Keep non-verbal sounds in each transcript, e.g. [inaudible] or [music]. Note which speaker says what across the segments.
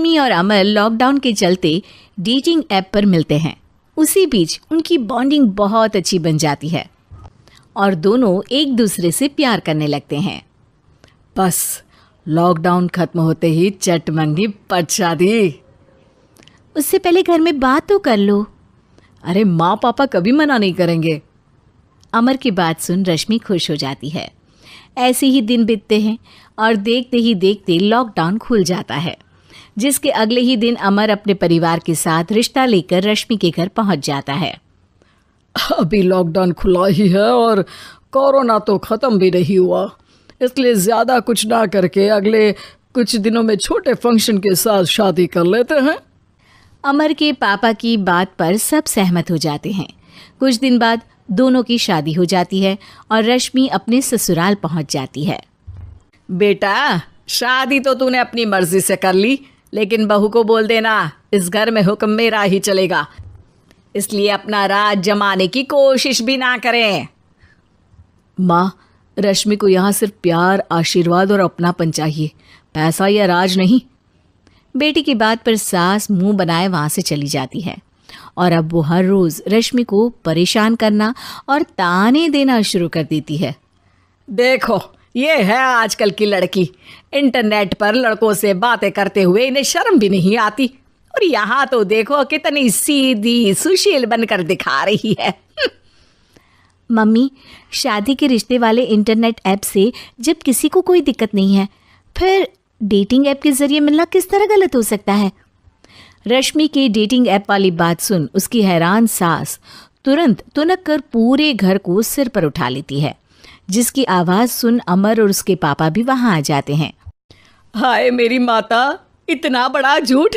Speaker 1: रश्मि और अमर लॉकडाउन के चलते डेटिंग ऐप पर मिलते हैं उसी बीच उनकी बॉन्डिंग बहुत अच्छी बन जाती है और दोनों एक दूसरे से प्यार करने लगते हैं बस लॉकडाउन खत्म होते ही चट मंगी पट उससे पहले घर में बात तो कर लो अरे माँ पापा कभी मना नहीं करेंगे अमर की बात सुन रश्मि खुश हो जाती है ऐसे ही दिन बीतते हैं और देखते ही देखते लॉकडाउन खुल जाता है जिसके अगले ही दिन अमर अपने परिवार के साथ रिश्ता लेकर रश्मि के घर पहुंच जाता है अभी लॉकडाउन खुला ही है और कोरोना तो ख़त्म भी नहीं हुआ इसलिए ज़्यादा कुछ ना करके अगले कुछ दिनों में छोटे फंक्शन के साथ शादी कर लेते हैं अमर के पापा की बात पर सब सहमत हो जाते हैं कुछ दिन बाद दोनों की शादी हो जाती है और रश्मि अपने ससुराल पहुंच जाती है बेटा शादी तो तूने अपनी मर्जी से कर ली लेकिन बहू को बोल देना इस घर में हुक्म मेरा ही चलेगा इसलिए अपना राज जमाने की कोशिश भी ना करें माँ रश्मि को यहाँ सिर्फ प्यार आशीर्वाद और अपनापन चाहिए पैसा या राज नहीं बेटी की बात पर सास मुंह बनाए वहां से चली जाती है और अब वो हर रोज़ रश्मि को परेशान करना और ताने देना शुरू कर देती है देखो ये है आजकल की लड़की इंटरनेट पर लड़कों से बातें करते हुए इन्हें शर्म भी नहीं आती और यहाँ तो देखो कितनी सीधी सुशील बनकर दिखा रही है [laughs] मम्मी शादी के रिश्ते वाले इंटरनेट ऐप से जब किसी को कोई दिक्कत नहीं है फिर डेटिंग ऐप के ज़रिए मिलना किस तरह गलत हो सकता है रश्मि के डेटिंग ऐप वाली बात सुन उसकी हैरान सास तुरंत तुनक कर पूरे घर को सिर पर उठा लेती है जिसकी आवाज़ सुन अमर और उसके पापा भी वहां आ जाते हैं हाय मेरी माता इतना बड़ा झूठ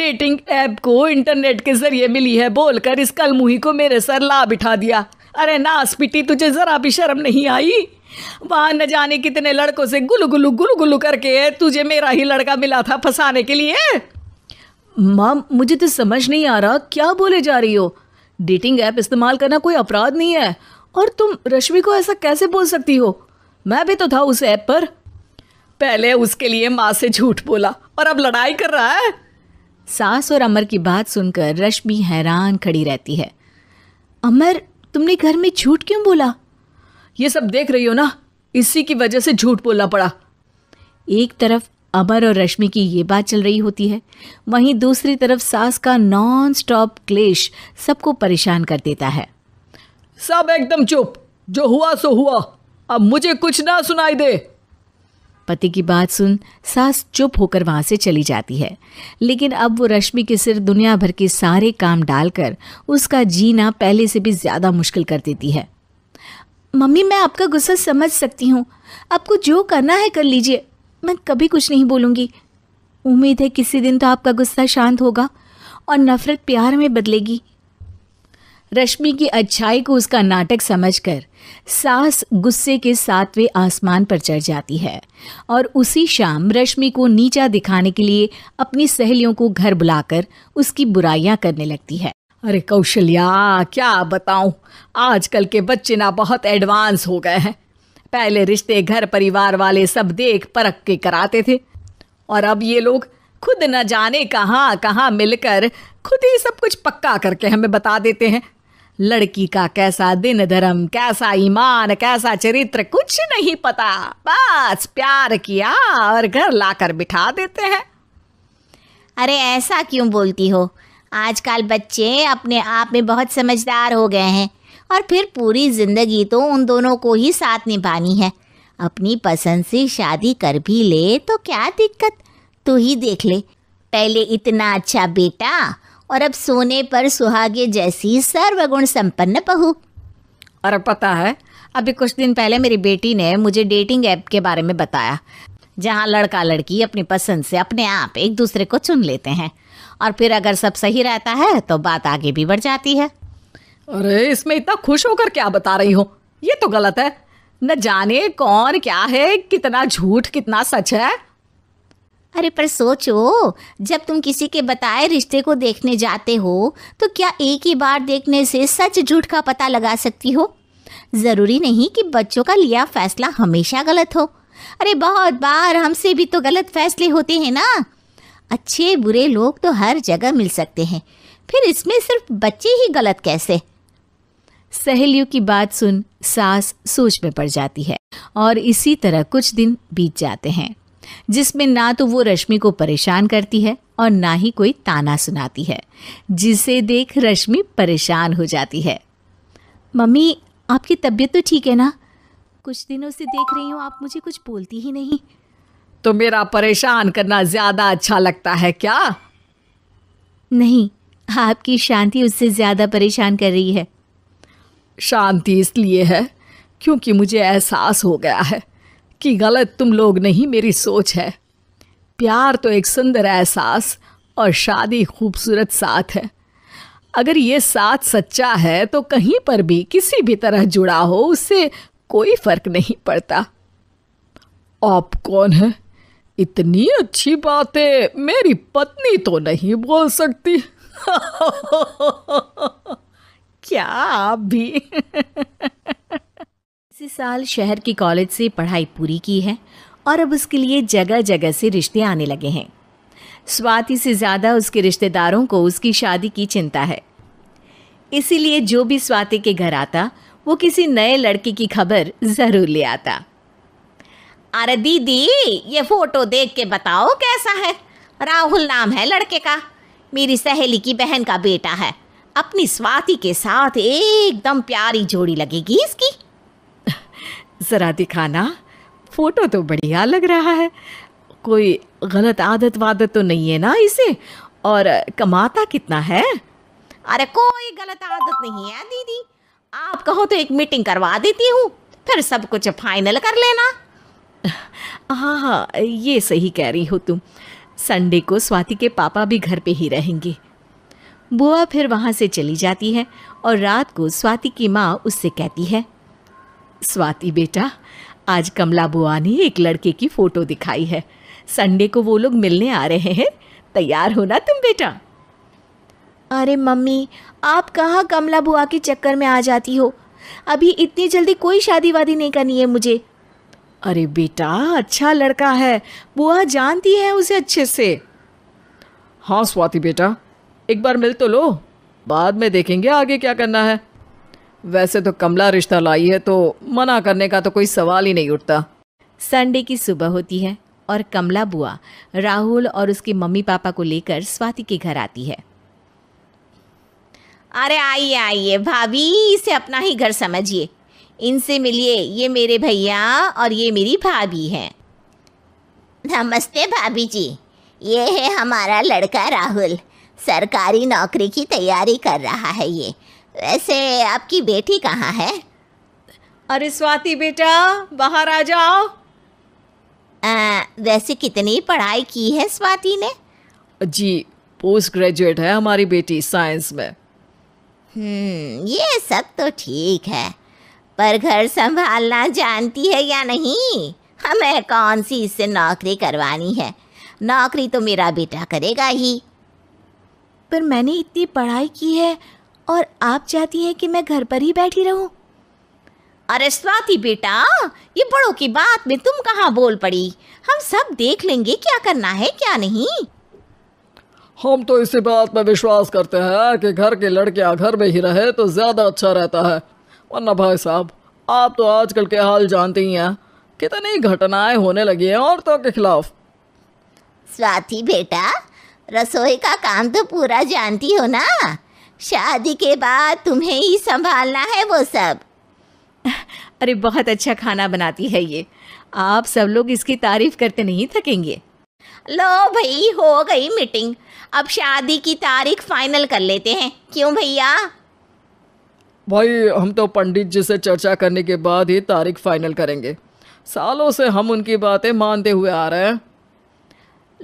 Speaker 1: डेटिंग ऐप को इंटरनेट के जरिए मिली है बोलकर इस कलमुही को मेरे सर ला बिठा दिया अरे नास पिटी तुझे ज़रा भी शर्म नहीं आई वहां न जाने कितने लड़कों से गुल गुल गुल गुल करके तुझे मेरा ही लड़का मिला था फंसाने के लिए माम मुझे तो समझ नहीं आ रहा क्या बोले जा रही हो डेटिंग ऐप इस्तेमाल करना कोई अपराध नहीं है और तुम रश्मि को ऐसा कैसे बोल सकती हो मैं भी तो था उस ऐप पर पहले उसके लिए माँ से झूठ बोला और अब लड़ाई कर रहा है सास और अमर की बात सुनकर रश्मि हैरान खड़ी रहती है अमर तुमने घर में झूठ क्यों बोला ये सब देख रही हो ना इसी की वजह से झूठ बोलना पड़ा एक तरफ अमर और रश्मि की ये बात चल रही होती है वहीं दूसरी तरफ सास का नॉन स्टॉप क्लेश सबको परेशान कर देता है सब एकदम चुप जो हुआ सो हुआ अब मुझे कुछ ना सुनाई दे पति की बात सुन सास चुप होकर वहां से चली जाती है लेकिन अब वो रश्मि के सिर दुनिया भर के सारे काम डालकर उसका जीना पहले से भी ज़्यादा मुश्किल कर देती है मम्मी मैं आपका गुस्सा समझ सकती हूँ आपको जो करना है कर लीजिए मैं कभी कुछ नहीं बोलूंगी उम्मीद है किसी दिन तो आपका गुस्सा शांत होगा और नफ़रत प्यार में बदलेगी रश्मि की अच्छाई को उसका नाटक समझकर सास गुस्से के सातवें आसमान पर चढ़ जाती है और उसी शाम रश्मि को नीचा दिखाने के लिए अपनी सहेलियों को घर बुलाकर उसकी बुराइयां करने लगती है अरे कौशल्या क्या बताऊं आजकल के बच्चे ना बहुत एडवांस हो गए हैं पहले रिश्ते घर परिवार वाले सब देख परख के कराते थे और अब ये लोग खुद न जाने कहाँ कहाँ मिलकर खुद ही सब कुछ पक्का करके हमें बता देते हैं लड़की का कैसा दिन धर्म कैसा ईमान कैसा चरित्र कुछ नहीं पता बस प्यार किया और घर लाकर बिठा देते हैं अरे ऐसा क्यों बोलती हो आजकल बच्चे अपने आप में बहुत समझदार हो गए हैं और फिर पूरी ज़िंदगी तो उन दोनों को ही साथ निभानी है अपनी पसंद से शादी कर भी ले तो क्या दिक्कत तू ही देख ले पहले इतना अच्छा बेटा और अब सोने पर सुहागे जैसी सर्वगुण संपन्न बहु और पता है अभी कुछ दिन पहले मेरी बेटी ने मुझे डेटिंग ऐप के बारे में बताया जहाँ लड़का लड़की अपनी पसंद से अपने आप एक दूसरे को चुन लेते हैं और फिर अगर सब सही रहता है तो बात आगे भी बढ़ जाती है अरे इसमें इतना खुश होकर क्या बता रही हो ये तो गलत है न जाने कौन क्या है कितना झूठ कितना सच है अरे पर सोचो जब तुम किसी के बताए रिश्ते को देखने जाते हो तो क्या एक ही बार देखने से सच झूठ का पता लगा सकती हो ज़रूरी नहीं कि बच्चों का लिया फैसला हमेशा गलत हो अरे बहुत बार हमसे भी तो गलत फैसले होते हैं ना अच्छे बुरे लोग तो हर जगह मिल सकते हैं फिर इसमें सिर्फ बच्चे ही गलत कैसे सहेलियों की बात सुन सास सोच में पड़ जाती है और इसी तरह कुछ दिन बीत जाते हैं जिसमें ना तो वो रश्मि को परेशान करती है और ना ही कोई ताना सुनाती है जिसे देख रश्मि परेशान हो जाती है मम्मी आपकी तबीयत तो ठीक है ना कुछ दिनों से देख रही हूँ आप मुझे कुछ बोलती ही नहीं तो मेरा परेशान करना ज़्यादा अच्छा लगता है क्या नहीं आपकी शांति उससे ज़्यादा परेशान कर रही है शांति इसलिए है क्योंकि मुझे एहसास हो गया है कि गलत तुम लोग नहीं मेरी सोच है प्यार तो एक सुंदर एहसास और शादी खूबसूरत साथ है अगर ये साथ सच्चा है तो कहीं पर भी किसी भी तरह जुड़ा हो उससे कोई फर्क नहीं पड़ता आप कौन है इतनी अच्छी बातें मेरी पत्नी तो नहीं बोल सकती [laughs] क्या आप भी [laughs] इसी साल शहर के कॉलेज से पढ़ाई पूरी की है और अब उसके लिए जगह जगह से रिश्ते आने लगे हैं स्वाति से ज़्यादा उसके रिश्तेदारों को उसकी शादी की चिंता है इसीलिए जो भी स्वाति के घर आता वो किसी नए लड़के की खबर ज़रूर ले आता अरे दीदी ये फोटो देख के बताओ कैसा है राहुल नाम है लड़के का मेरी सहेली की बहन का बेटा है अपनी स्वाति के साथ एकदम प्यारी जोड़ी लगेगी इसकी ज़रा दिखाना फ़ोटो तो बढ़िया लग रहा है कोई गलत आदत वादत तो नहीं है ना इसे और कमाता कितना है अरे कोई गलत आदत नहीं है दीदी आप कहो तो एक मीटिंग करवा देती हूँ फिर सब कुछ फाइनल कर लेना हाँ हाँ ये सही कह रही हो तुम संडे को स्वाति के पापा भी घर पे ही रहेंगे बुआ फिर वहाँ से चली जाती है और रात को स्वाति की माँ उससे कहती है स्वाति बेटा आज कमला बुआ ने एक लड़के की फ़ोटो दिखाई है संडे को वो लोग मिलने आ रहे हैं तैयार हो ना तुम बेटा अरे मम्मी आप कहाँ कमला बुआ के चक्कर में आ जाती हो अभी इतनी जल्दी कोई शादी वादी नहीं करनी है मुझे अरे बेटा अच्छा लड़का है बुआ जानती है उसे अच्छे से हाँ स्वाति बेटा एक बार मिल तो लो बाद में देखेंगे आगे क्या करना है वैसे तो कमला रिश्ता लाई है तो मना करने का तो कोई सवाल ही नहीं उठता संडे की सुबह होती है और कमला बुआ राहुल और उसके मम्मी पापा को लेकर स्वाति के घर आती है अरे आइए आइए भाभी इसे अपना ही घर समझिए इनसे मिलिए ये मेरे भैया और ये मेरी भाभी हैं नमस्ते भाभी जी ये है हमारा लड़का राहुल सरकारी नौकरी की तैयारी कर रहा है ये वैसे आपकी बेटी कहाँ है अरे स्वाति बेटा बाहर आ जाओ आ, वैसे कितनी पढ़ाई की है स्वाति ने जी पोस्ट ग्रेजुएट है हमारी बेटी साइंस में हम्म ये सब तो ठीक है पर घर संभालना जानती है या नहीं हमें कौन सी इससे नौकरी करवानी है नौकरी तो मेरा बेटा करेगा ही पर मैंने इतनी पढ़ाई की है और आप चाहती हैं कि मैं घर पर ही बैठी रहूं? अरे स्वाति बेटा ये बड़ों की बात में तुम कहाँ बोल पड़ी हम सब देख लेंगे क्या करना है क्या नहीं हम तो इसी बात में विश्वास करते हैं कि घर के लड़कियां घर में ही रहे तो ज़्यादा अच्छा रहता है वरना भाई साहब आप तो आजकल के हाल जानती ही हैं कितनी घटनाएं होने लगी हैं औरतों के खिलाफ स्वाति बेटा रसोई का काम तो पूरा जानती हो ना शादी के बाद तुम्हें ही संभालना है वो सब अरे बहुत अच्छा खाना बनाती है ये आप सब लोग इसकी तारीफ करते नहीं थकेंगे लो भाई हो गई मीटिंग अब शादी की तारीख फाइनल कर लेते हैं क्यों भैया भाई हम तो पंडित जी से चर्चा करने के बाद ही तारीख फाइनल करेंगे सालों से हम उनकी बातें मानते हुए आ रहे हैं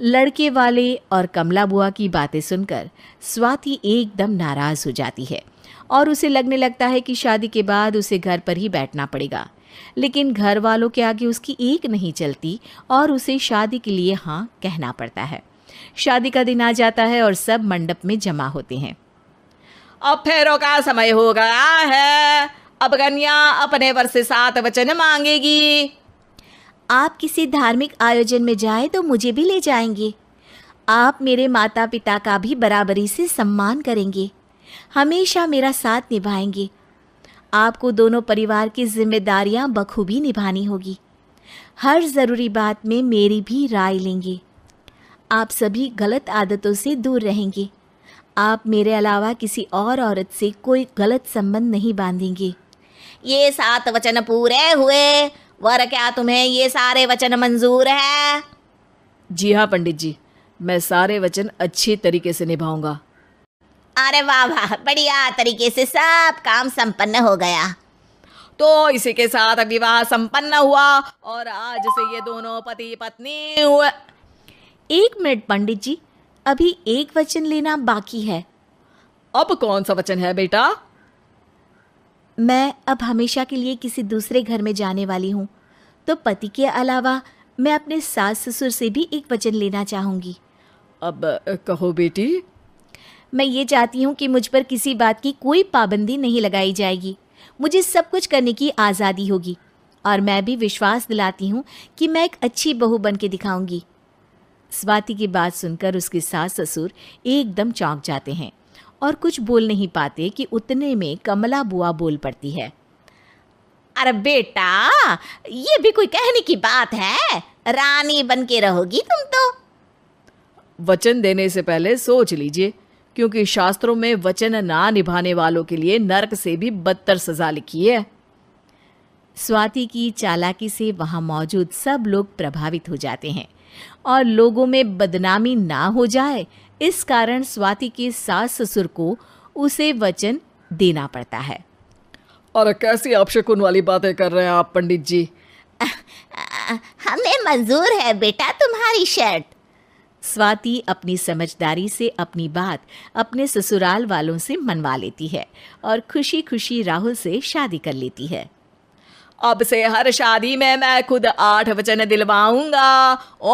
Speaker 1: लड़के वाले और कमला बुआ की बातें सुनकर स्वाति एकदम नाराज़ हो जाती है और उसे लगने लगता है कि शादी के बाद उसे घर पर ही बैठना पड़ेगा लेकिन घर वालों के आगे उसकी एक नहीं चलती और उसे शादी के लिए हाँ कहना पड़ता है शादी का दिन आ जाता है और सब मंडप में जमा होते हैं अब फेरों का समय हो गया है अब कन्या अपने वर से सात वचन मांगेगी आप किसी धार्मिक आयोजन में जाएं तो मुझे भी ले जाएंगे आप मेरे माता पिता का भी बराबरी से सम्मान करेंगे हमेशा मेरा साथ निभाएंगे आपको दोनों परिवार की जिम्मेदारियां बखूबी निभानी होगी हर ज़रूरी बात में मेरी भी राय लेंगे आप सभी गलत आदतों से दूर रहेंगे आप मेरे अलावा किसी और औरत से कोई गलत संबंध नहीं बांधेंगे ये सात वचन पूरे हुए वर क्या तुम्हें ये सारे वचन मंजूर है जी हाँ पंडित जी मैं सारे वचन अच्छी तरीके से निभाऊंगा अरे वाह वाह बढ़िया तरीके से सब काम संपन्न हो गया तो इसी के साथ विवाह संपन्न हुआ और आज से ये दोनों पति पत्नी हुए एक मिनट पंडित जी अभी एक वचन लेना बाकी है अब कौन सा वचन है बेटा मैं अब हमेशा के लिए किसी दूसरे घर में जाने वाली हूँ तो पति के अलावा मैं अपने सास ससुर से भी एक वचन लेना चाहूँगी अब कहो बेटी मैं ये चाहती हूँ कि मुझ पर किसी बात की कोई पाबंदी नहीं लगाई जाएगी मुझे सब कुछ करने की आज़ादी होगी और मैं भी विश्वास दिलाती हूँ कि मैं एक अच्छी बहू बन के दिखाऊंगी स्वाति की बात सुनकर उसके सास ससुर एकदम चौंक जाते हैं और कुछ बोल नहीं पाते कि उतने में कमला बुआ बोल पड़ती है अरे बेटा ये भी कोई कहने की बात है रानी बन के रहोगी तुम तो वचन देने से पहले सोच लीजिए क्योंकि शास्त्रों में वचन ना निभाने वालों के लिए नरक से भी बदतर सजा लिखी है स्वाति की चालाकी से वहां मौजूद सब लोग प्रभावित हो जाते हैं और लोगों में बदनामी ना हो जाए इस कारण स्वाति के सास ससुर को उसे वचन देना पड़ता है और कैसी अपशकुन वाली बातें कर रहे हैं आप पंडित जी हमें मंजूर है बेटा तुम्हारी शर्ट स्वाति अपनी समझदारी से अपनी बात अपने ससुराल वालों से मनवा लेती है और खुशी खुशी राहुल से शादी कर लेती है अब से हर शादी में मैं खुद आठ वचन दिलवाऊंगा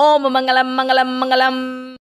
Speaker 1: ओम मंगलम मंगलम मंगलम